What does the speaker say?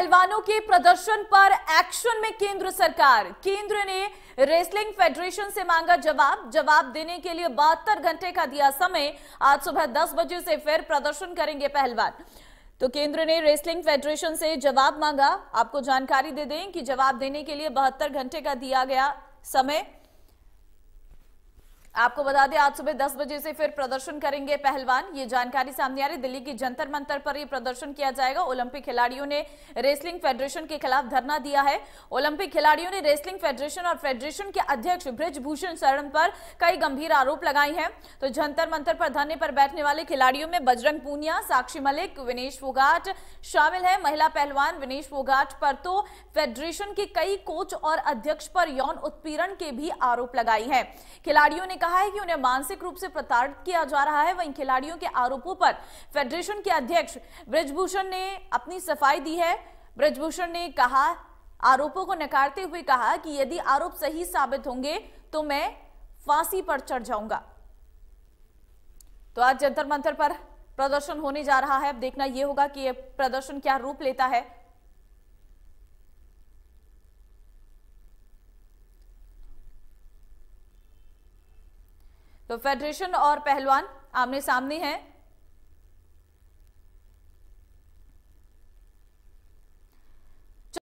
पहलवानों के प्रदर्शन पर एक्शन में केंद्र सरकार केंद्र ने रेसलिंग फेडरेशन से मांगा जवाब जवाब देने के लिए बहत्तर घंटे का दिया समय आज सुबह 10 बजे से फिर प्रदर्शन करेंगे पहलवान तो केंद्र ने रेसलिंग फेडरेशन से जवाब मांगा आपको जानकारी दे दें कि जवाब देने के लिए बहत्तर घंटे का दिया गया समय आपको बता दें आज सुबह 10 बजे से फिर प्रदर्शन करेंगे पहलवान ये जानकारी सामने आ रही दिल्ली की जंतर मंतर पर ये प्रदर्शन किया जाएगा ओलंपिक खिलाड़ियों ने रेसलिंग फेडरेशन के खिलाफ धरना दिया है ओलंपिक खिलाड़ियों ने रेसलिंग फेडरेशन और फेडरेशन के अध्यक्ष ब्रिजभूषण शरण पर कई गंभीर आरोप लगाए हैं तो जंतर मंत्र पर धरने पर बैठने वाले खिलाड़ियों में बजरंग पूनिया साक्षी मलिक विनेश फोगाट शामिल है महिला पहलवान विनेश फोगाट पर तो फेडरेशन के कई कोच और अध्यक्ष पर यौन उत्पीड़न के भी आरोप लगाए है खिलाड़ियों ने कहा है कि उन्हें मानसिक रूप से प्रताड़ित किया जा रहा है वहीं खिलाड़ियों के आरोपों पर फेडरेशन के अध्यक्ष ब्रजभूषण ने अपनी सफाई दी है ब्रजभूषण ने कहा आरोपों को नकारते हुए कहा कि यदि आरोप सही साबित होंगे तो मैं फांसी पर चढ़ जाऊंगा तो आज जंतर मंत्र पर प्रदर्शन होने जा रहा है अब देखना यह होगा कि यह प्रदर्शन क्या रूप लेता है तो फेडरेशन और पहलवान आमने सामने हैं